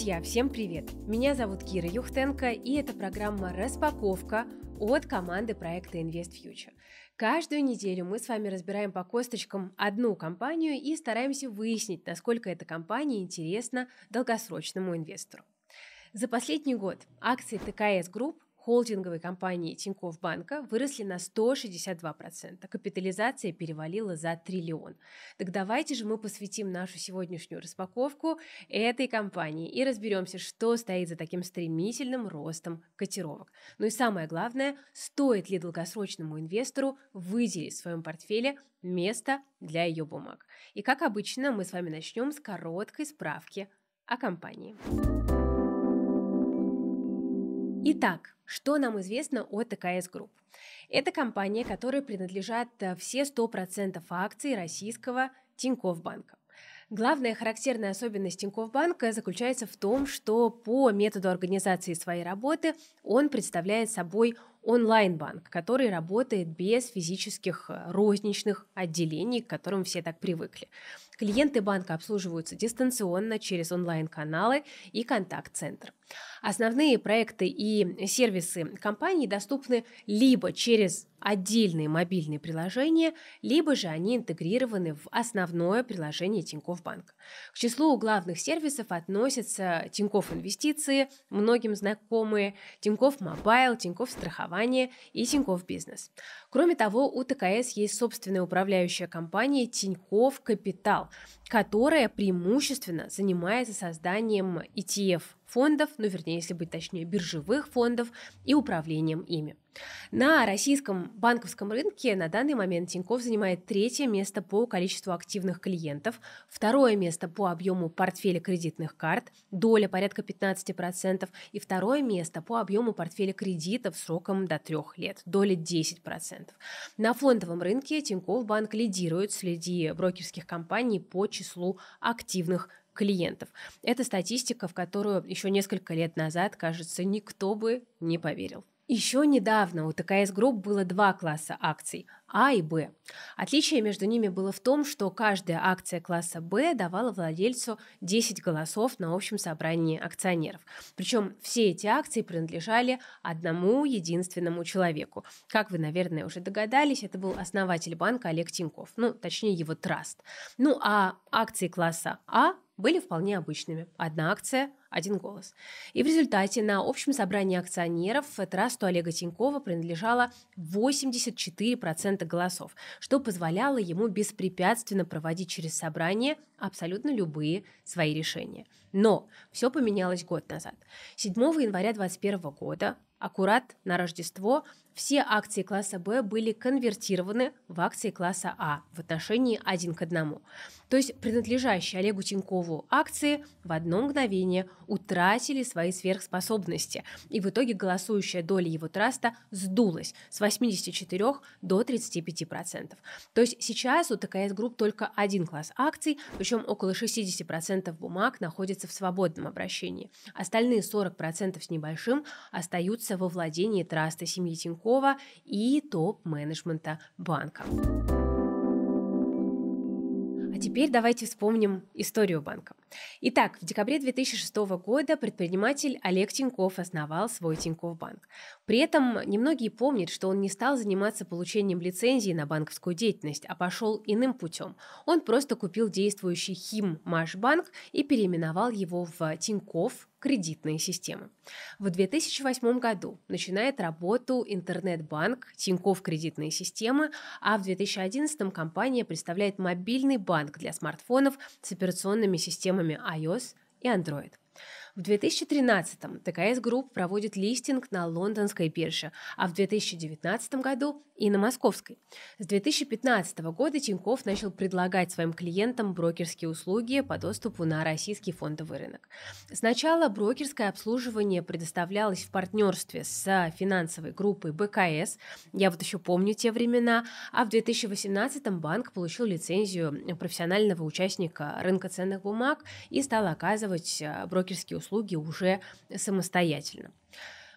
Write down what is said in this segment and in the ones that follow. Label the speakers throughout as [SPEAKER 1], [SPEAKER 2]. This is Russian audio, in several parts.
[SPEAKER 1] Друзья, всем привет! Меня зовут Кира Юхтенко, и это программа «Распаковка» от команды проекта Invest Future. Каждую неделю мы с вами разбираем по косточкам одну компанию и стараемся выяснить, насколько эта компания интересна долгосрочному инвестору. За последний год акции ТКС Групп холдинговой компании Тинькофф Банка выросли на 162%. Капитализация перевалила за триллион. Так давайте же мы посвятим нашу сегодняшнюю распаковку этой компании и разберемся, что стоит за таким стремительным ростом котировок. Ну и самое главное, стоит ли долгосрочному инвестору выделить в своем портфеле место для ее бумаг. И как обычно, мы с вами начнем с короткой справки о компании. Итак, что нам известно о ТКС Групп? Это компания, которой принадлежат э, все 100% акций российского Тинькофф банка. Главная характерная особенность Тинькофф банка заключается в том, что по методу организации своей работы он представляет собой онлайн-банк, который работает без физических э, розничных отделений, к которым все так привыкли. Клиенты банка обслуживаются дистанционно через онлайн-каналы и контакт-центр. Основные проекты и сервисы компании доступны либо через отдельные мобильные приложения, либо же они интегрированы в основное приложение Тинькофф Банк. К числу главных сервисов относятся Тинькофф Инвестиции, многим знакомые, Тинькофф Мобайл, Тинькофф Страхование, страхование и Тинькофф Бизнес. Кроме того, у ТКС есть собственная управляющая компания Тинькофф Капитал, которая преимущественно занимается созданием ETF фондов, ну вернее, если быть точнее, биржевых фондов и управлением ими. На российском банковском рынке на данный момент Тиньков занимает третье место по количеству активных клиентов, второе место по объему портфеля кредитных карт, доля порядка 15%, и второе место по объему портфеля кредитов сроком до трех лет, доля 10%. На фондовом рынке Тиньков банк лидирует среди брокерских компаний по числу активных клиентов. Это статистика, в которую еще несколько лет назад, кажется, никто бы не поверил. Еще недавно у ТКС Групп было два класса акций – А и Б. Отличие между ними было в том, что каждая акция класса Б давала владельцу 10 голосов на общем собрании акционеров. Причем все эти акции принадлежали одному единственному человеку. Как вы, наверное, уже догадались, это был основатель банка Олег Тиньков, ну, точнее, его траст. Ну, а акции класса А были вполне обычными. Одна акция один голос. И в результате на общем собрании акционеров в этот трасту Олега Тинькова принадлежало 84% голосов, что позволяло ему беспрепятственно проводить через собрание абсолютно любые свои решения. Но все поменялось год назад. 7 января 2021 года аккурат на Рождество все акции класса Б были конвертированы в акции класса А в отношении один к одному. То есть принадлежащие Олегу Тинькову акции в одно мгновение – утратили свои сверхспособности, и в итоге голосующая доля его траста сдулась с 84 до 35%. процентов. То есть сейчас у ТКС Групп только один класс акций, причем около 60% процентов бумаг находится в свободном обращении. Остальные 40% процентов с небольшим остаются во владении траста семьи Тинькова и топ-менеджмента банка. А теперь давайте вспомним историю банка. Итак, в декабре 2006 года предприниматель Олег Тиньков основал свой Тиньков банк. При этом немногие помнят, что он не стал заниматься получением лицензии на банковскую деятельность, а пошел иным путем. Он просто купил действующий ХИМ Машбанк и переименовал его в Тиньков кредитные системы. В 2008 году начинает работу интернет-банк Тиньков кредитные системы, а в 2011 компания представляет мобильный банк для смартфонов с операционными системами системами iOS и Android. В 2013-м ТКС Групп проводит листинг на лондонской бирже, а в 2019 году и на московской. С 2015 года Тиньков начал предлагать своим клиентам брокерские услуги по доступу на российский фондовый рынок. Сначала брокерское обслуживание предоставлялось в партнерстве с финансовой группой БКС, я вот еще помню те времена, а в 2018-м банк получил лицензию профессионального участника рынка ценных бумаг и стал оказывать э, брокерские услуги услуги уже самостоятельно.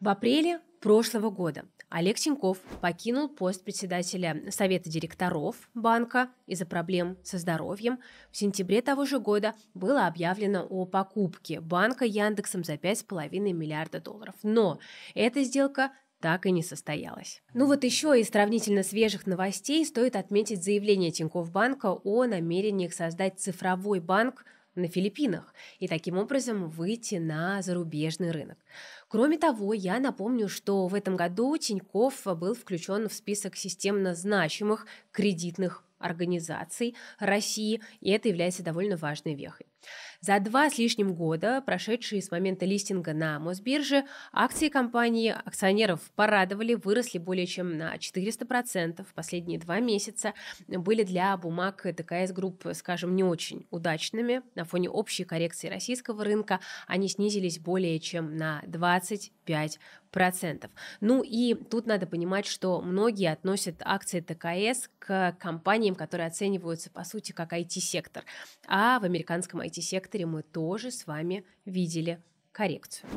[SPEAKER 1] В апреле прошлого года Олег Тиньков покинул пост председателя Совета директоров банка из-за проблем со здоровьем. В сентябре того же года было объявлено о покупке банка Яндексом за 5,5 миллиарда долларов. Но эта сделка так и не состоялась. Ну вот еще из сравнительно свежих новостей стоит отметить заявление Тинькофф банка о намерениях создать цифровой банк – на Филиппинах и таким образом выйти на зарубежный рынок. Кроме того, я напомню, что в этом году Тиньков был включен в список системно значимых кредитных организаций России, и это является довольно важной вехой. За два с лишним года, прошедшие с момента листинга на Мосбирже, акции компании акционеров порадовали, выросли более чем на 400%. в Последние два месяца были для бумаг ТКС Групп, скажем, не очень удачными. На фоне общей коррекции российского рынка они снизились более чем на 25% процентов. Ну и тут надо понимать, что многие относят акции ТКС к компаниям, которые оцениваются по сути как IT-сектор. А в американском IT-секторе мы тоже с вами видели коррекцию.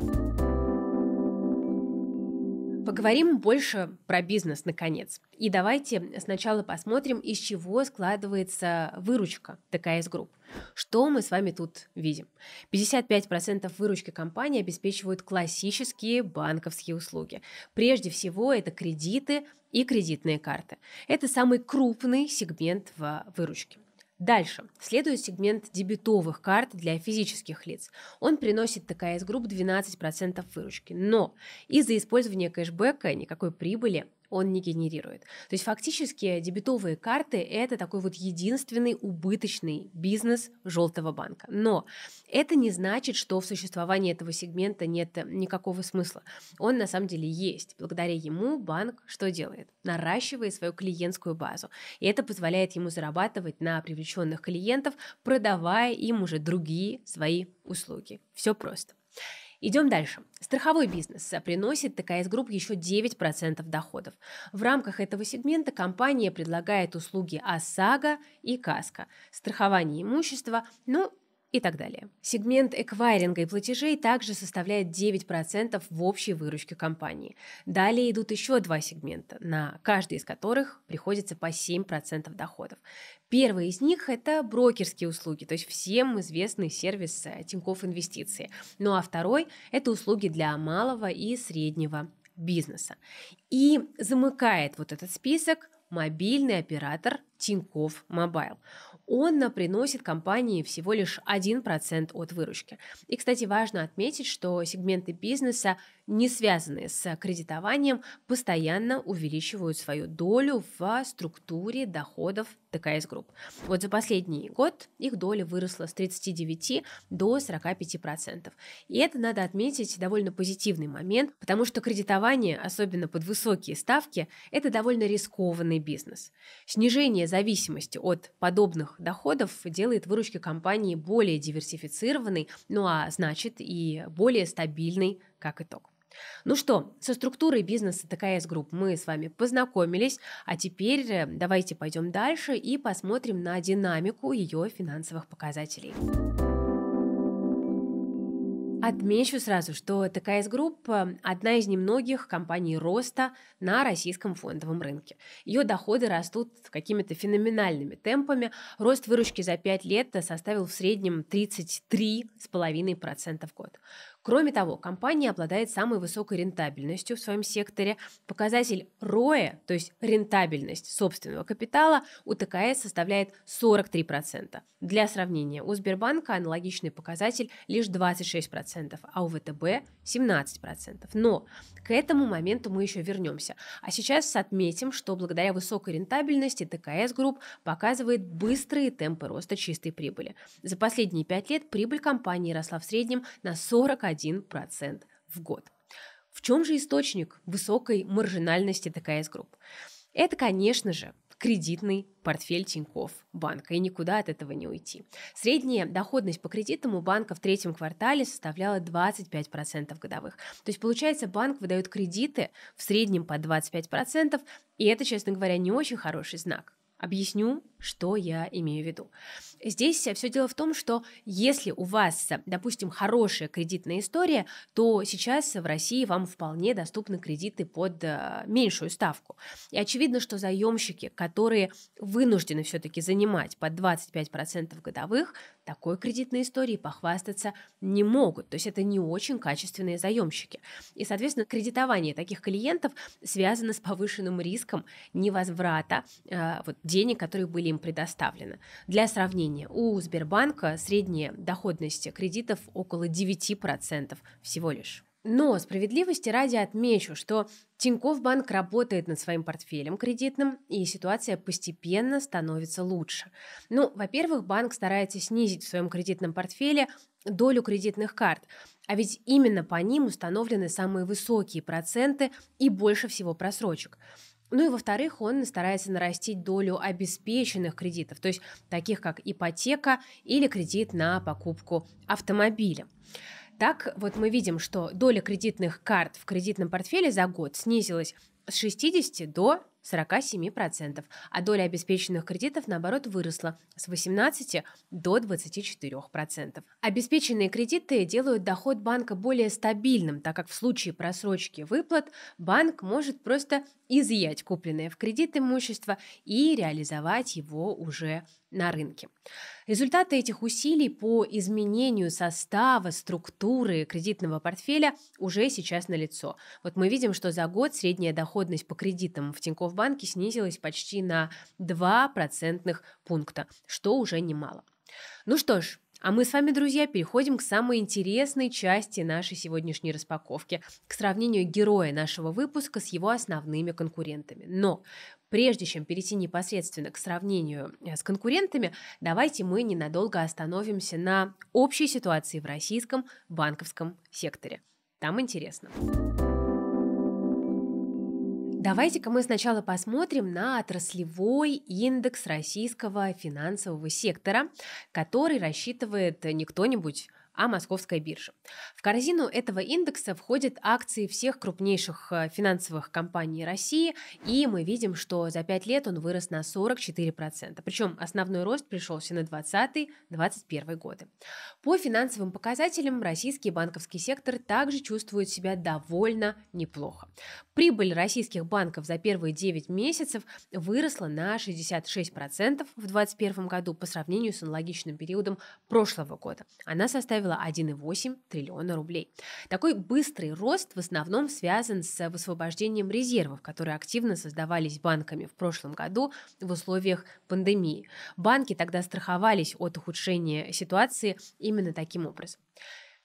[SPEAKER 1] Поговорим больше про бизнес, наконец. И давайте сначала посмотрим, из чего складывается выручка ТКС Групп. Что мы с вами тут видим? 55% выручки компании обеспечивают классические банковские услуги. Прежде всего, это кредиты и кредитные карты. Это самый крупный сегмент в выручке. Дальше следует сегмент дебетовых карт для физических лиц. Он приносит ТКС групп 12% выручки, но из-за использования кэшбэка никакой прибыли он не генерирует. То есть фактически дебетовые карты – это такой вот единственный убыточный бизнес желтого банка. Но это не значит, что в существовании этого сегмента нет никакого смысла. Он на самом деле есть. Благодаря ему банк что делает? Наращивает свою клиентскую базу. И это позволяет ему зарабатывать на привлеченных клиентов, продавая им уже другие свои услуги. Все просто. Идем дальше. Страховой бизнес приносит ТКС Групп еще 9% доходов. В рамках этого сегмента компания предлагает услуги ОСАГО и КАСКО, страхование имущества, ну и так далее. Сегмент эквайринга и платежей также составляет 9% в общей выручке компании. Далее идут еще два сегмента, на каждый из которых приходится по 7% доходов. Первый из них – это брокерские услуги, то есть всем известный сервис э, Тиньков Инвестиции. Ну а второй – это услуги для малого и среднего бизнеса. И замыкает вот этот список мобильный оператор Тиньков Мобайл он приносит компании всего лишь 1% от выручки. И, кстати, важно отметить, что сегменты бизнеса, не связанные с кредитованием, постоянно увеличивают свою долю в структуре доходов такая групп. Вот за последний год их доля выросла с 39 до 45%. И это, надо отметить, довольно позитивный момент, потому что кредитование, особенно под высокие ставки, это довольно рискованный бизнес. Снижение зависимости от подобных доходов делает выручки компании более диверсифицированной, ну а значит и более стабильной как итог. Ну что, со структурой бизнеса ТКС Групп мы с вами познакомились, а теперь э, давайте пойдем дальше и посмотрим на динамику ее финансовых показателей. Отмечу сразу, что ТКС Групп э, – одна из немногих компаний роста на российском фондовом рынке. Ее доходы растут какими-то феноменальными темпами. Рост выручки за 5 лет э, составил в среднем 33,5% в год. Кроме того, компания обладает самой высокой рентабельностью в своем секторе. Показатель ROE, то есть рентабельность собственного капитала, у ТКС составляет 43%. Для сравнения, у Сбербанка аналогичный показатель лишь 26%, а у ВТБ 17%. Но к этому моменту мы еще вернемся. А сейчас отметим, что благодаря высокой рентабельности ТКС Групп показывает быстрые темпы роста чистой прибыли. За последние 5 лет прибыль компании росла в среднем на 41 1% в год. В чем же источник высокой маржинальности ТКС Групп? Это, конечно же, кредитный портфель Тинькофф банка, и никуда от этого не уйти. Средняя доходность по кредитам у банка в третьем квартале составляла 25% годовых. То есть, получается, банк выдает кредиты в среднем по 25%, и это, честно говоря, не очень хороший знак. Объясню, что я имею в виду? Здесь э, все дело в том, что если у вас, э, допустим, хорошая кредитная история, то сейчас в России вам вполне доступны кредиты под э, меньшую ставку. И очевидно, что заемщики, которые вынуждены все-таки занимать под 25% годовых, такой кредитной истории похвастаться не могут. То есть это не очень качественные заемщики. И, соответственно, кредитование таких клиентов связано с повышенным риском невозврата э, вот, денег, которые были им предоставлено. Для сравнения, у Сбербанка средняя доходность кредитов около 9% всего лишь. Но справедливости ради отмечу, что Тиньков банк работает над своим портфелем кредитным, и ситуация постепенно становится лучше. Ну, во-первых, банк старается снизить в своем кредитном портфеле долю кредитных карт, а ведь именно по ним установлены самые высокие проценты и больше всего просрочек. Ну и во-вторых, он старается нарастить долю обеспеченных кредитов, то есть таких как ипотека или кредит на покупку автомобиля. Так, вот мы видим, что доля кредитных карт в кредитном портфеле за год снизилась с 60 до 47%, а доля обеспеченных кредитов, наоборот, выросла с 18 до 24%. Обеспеченные кредиты делают доход банка более стабильным, так как в случае просрочки выплат банк может просто изъять купленное в кредит имущество и реализовать его уже на рынке. Результаты этих усилий по изменению состава, структуры кредитного портфеля уже сейчас налицо. Вот мы видим, что за год средняя доходность по кредитам в Тинькофф банке снизилась почти на 2 процентных пункта, что уже немало. Ну что ж, а мы с вами, друзья, переходим к самой интересной части нашей сегодняшней распаковки, к сравнению героя нашего выпуска с его основными конкурентами. Но Прежде чем перейти непосредственно к сравнению э, с конкурентами, давайте мы ненадолго остановимся на общей ситуации в российском банковском секторе. Там интересно. Давайте-ка мы сначала посмотрим на отраслевой индекс российского финансового сектора, который рассчитывает э, не кто-нибудь, а Московская биржа. В корзину этого индекса входят акции всех крупнейших э, финансовых компаний России, и мы видим, что за 5 лет он вырос на 44%. Причем основной рост пришелся на 2020-2021 годы. По финансовым показателям российский банковский сектор также чувствует себя довольно неплохо. Прибыль российских банков за первые 9 месяцев выросла на 66% в 2021 году по сравнению с аналогичным периодом прошлого года. Она составила составила 1,8 триллиона рублей. Такой быстрый рост в основном связан с высвобождением резервов, которые активно создавались банками в прошлом году в условиях пандемии. Банки тогда страховались от ухудшения ситуации именно таким образом.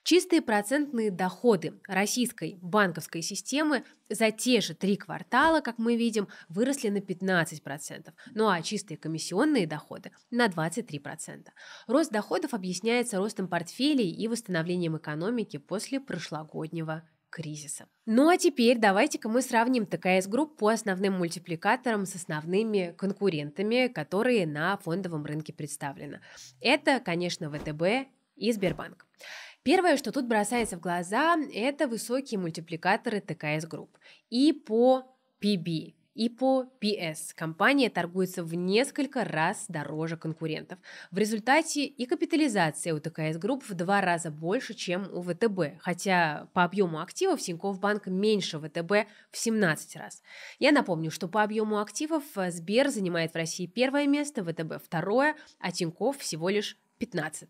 [SPEAKER 1] Чистые процентные доходы российской банковской системы за те же три квартала, как мы видим, выросли на 15%, ну а чистые комиссионные доходы на 23%. Рост доходов объясняется ростом портфелей и восстановлением экономики после прошлогоднего кризиса. Ну а теперь давайте-ка мы сравним ТКС Групп по основным мультипликаторам с основными конкурентами, которые на фондовом рынке представлены. Это, конечно, ВТБ и Сбербанк. Первое, что тут бросается в глаза, это высокие мультипликаторы ТКС групп и по PB, и по PS. Компания торгуется в несколько раз дороже конкурентов. В результате и капитализация у ТКС Групп в два раза больше, чем у ВТБ, хотя по объему активов Тинькофф Банк меньше ВТБ в 17 раз. Я напомню, что по объему активов э, Сбер занимает в России первое место, ВТБ второе, а Тиньков всего лишь 15.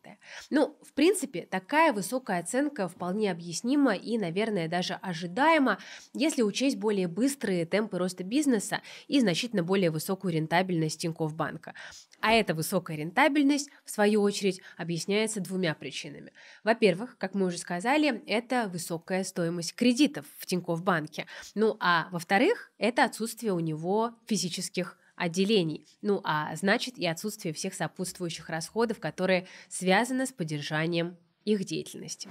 [SPEAKER 1] Ну, в принципе, такая высокая оценка вполне объяснима и, наверное, даже ожидаема, если учесть более быстрые темпы роста бизнеса и значительно более высокую рентабельность Тинькофф банка. А эта высокая рентабельность, в свою очередь, объясняется двумя причинами. Во-первых, как мы уже сказали, это высокая стоимость кредитов в Тинькофф банке. Ну а во-вторых, это отсутствие у него физических отделений. Ну а значит и отсутствие всех сопутствующих расходов, которые связаны с поддержанием их деятельности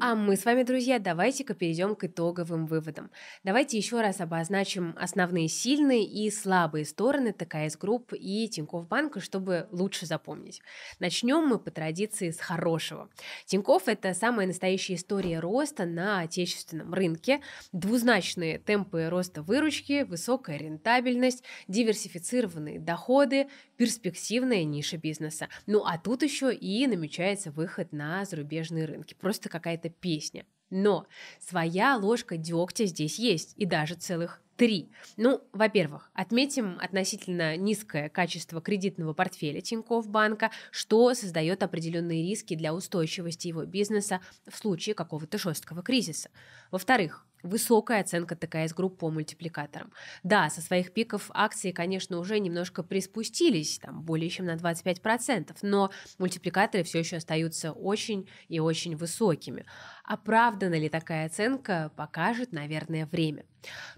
[SPEAKER 1] а мы с вами, друзья, давайте-ка перейдем к итоговым выводам. Давайте еще раз обозначим основные сильные и слабые стороны ТКС Групп и Тинькофф Банка, чтобы лучше запомнить. Начнем мы по традиции с хорошего. Тинькофф – это самая настоящая история роста на отечественном рынке, двузначные темпы роста выручки, высокая рентабельность, диверсифицированные доходы, перспективная ниша бизнеса. Ну а тут еще и намечается выход на зарубежные рынки. Просто какая-то эта песня. Но своя ложка дегтя здесь есть, и даже целых три. Ну, во-первых, отметим относительно низкое качество кредитного портфеля Тинькофф банка, что создает определенные риски для устойчивости его бизнеса в случае какого-то жесткого кризиса. Во-вторых, высокая оценка ТКС групп по мультипликаторам. Да, со своих пиков акции, конечно, уже немножко приспустились, там, более чем на 25%, но мультипликаторы все еще остаются очень и очень высокими. Оправдана ли такая оценка, покажет, наверное, время.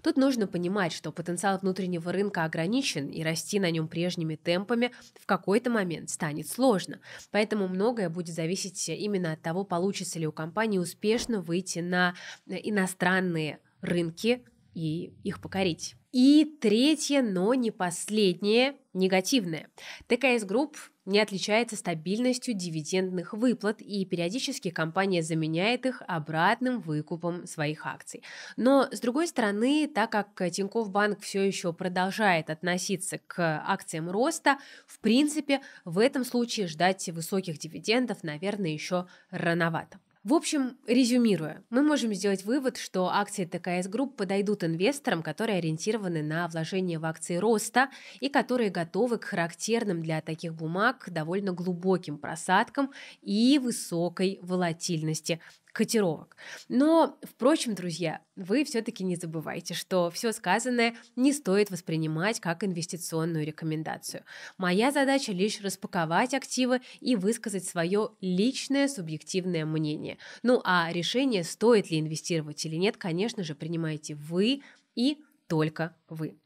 [SPEAKER 1] Тут нужно понимать, что потенциал внутреннего рынка ограничен, и расти на нем прежними темпами в какой-то момент станет сложно. Поэтому многое будет зависеть именно от того, получится ли у компании успешно выйти на э, иностранные рынки и их покорить. И третье, но не последнее, негативное. ТКС Групп не отличается стабильностью дивидендных выплат, и периодически компания заменяет их обратным выкупом своих акций. Но, с другой стороны, так как Тинькофф Банк все еще продолжает относиться к акциям роста, в принципе, в этом случае ждать высоких дивидендов, наверное, еще рановато. В общем, резюмируя, мы можем сделать вывод, что акции ТКС Групп подойдут инвесторам, которые ориентированы на вложение в акции роста и которые готовы к характерным для таких бумаг довольно глубоким просадкам и высокой волатильности, котировок. Но, впрочем, друзья, вы все-таки не забывайте, что все сказанное не стоит воспринимать как инвестиционную рекомендацию. Моя задача лишь распаковать активы и высказать свое личное субъективное мнение. Ну а решение, стоит ли инвестировать или нет, конечно же, принимаете вы и только вы.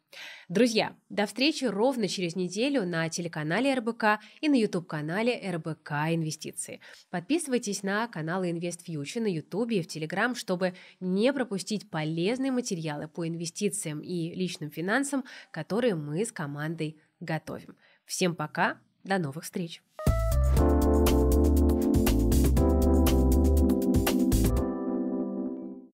[SPEAKER 1] Друзья, до встречи ровно через неделю на телеканале РБК и на YouTube-канале РБК Инвестиции. Подписывайтесь на каналы InvestFuture на YouTube и в Telegram, чтобы не пропустить полезные материалы по инвестициям и личным финансам, которые мы с командой готовим. Всем пока, до новых встреч!